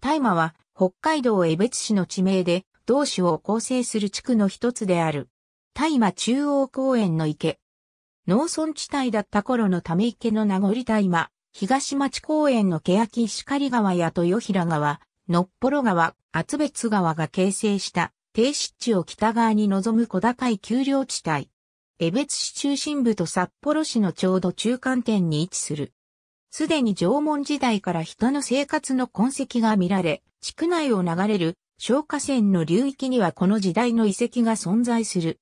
大麻は北海道江別市の地名で、同市を構成する地区の一つである。大麻中央公園の池。農村地帯だった頃のため池の名残大麻、東町公園の欅石狩川や豊平川、のっぽろ川、厚別川が形成した低湿地を北側に望む小高い丘陵地帯。江別市中心部と札幌市のちょうど中間点に位置する。すでに縄文時代から人の生活の痕跡が見られ、地区内を流れる消火線の流域にはこの時代の遺跡が存在する。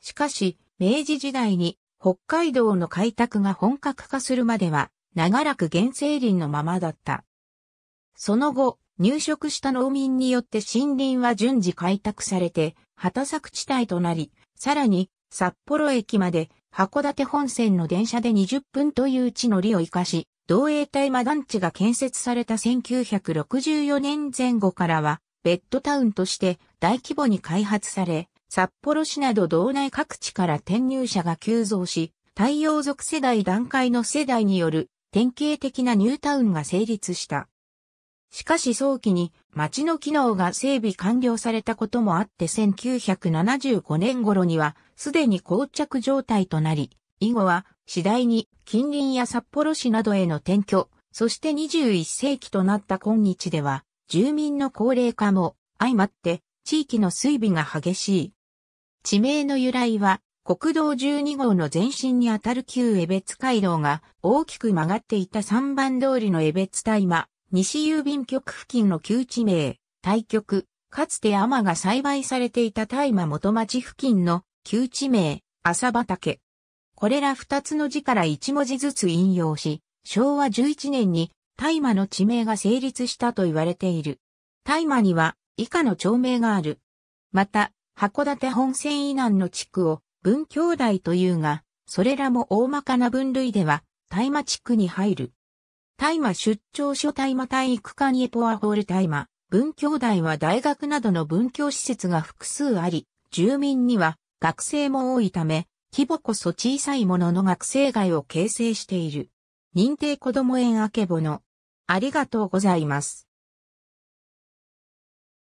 しかし、明治時代に北海道の開拓が本格化するまでは、長らく原生林のままだった。その後、入植した農民によって森林は順次開拓されて、畑作地帯となり、さらに札幌駅まで函館本線の電車で20分という地の利を生かし、同衛隊マダン地が建設された1964年前後からは、ベッドタウンとして大規模に開発され、札幌市など道内各地から転入者が急増し、太陽族世代段階の世代による典型的なニュータウンが成立した。しかし早期に町の機能が整備完了されたこともあって1975年頃にはすでに膠着状態となり、以後は次第に近隣や札幌市などへの転居、そして21世紀となった今日では、住民の高齢化も相まって地域の水備が激しい。地名の由来は、国道12号の前身にあたる旧江別街道が大きく曲がっていた3番通りの江別大麻、西郵便局付近の旧地名、対局、かつて天が栽培されていた大麻元町付近の旧地名、朝畑。これら二つの字から一文字ずつ引用し、昭和11年に大麻の地名が成立したと言われている。大麻には以下の町名がある。また、函館本線以南の地区を文京大というが、それらも大まかな分類では大麻地区に入る。大麻出張所大麻体育館エポアホール大麻、文京大は大学などの文教施設が複数あり、住民には学生も多いため、規模こそ小さいものの学生街を形成している。認定こども園あけぼの。ありがとうございます。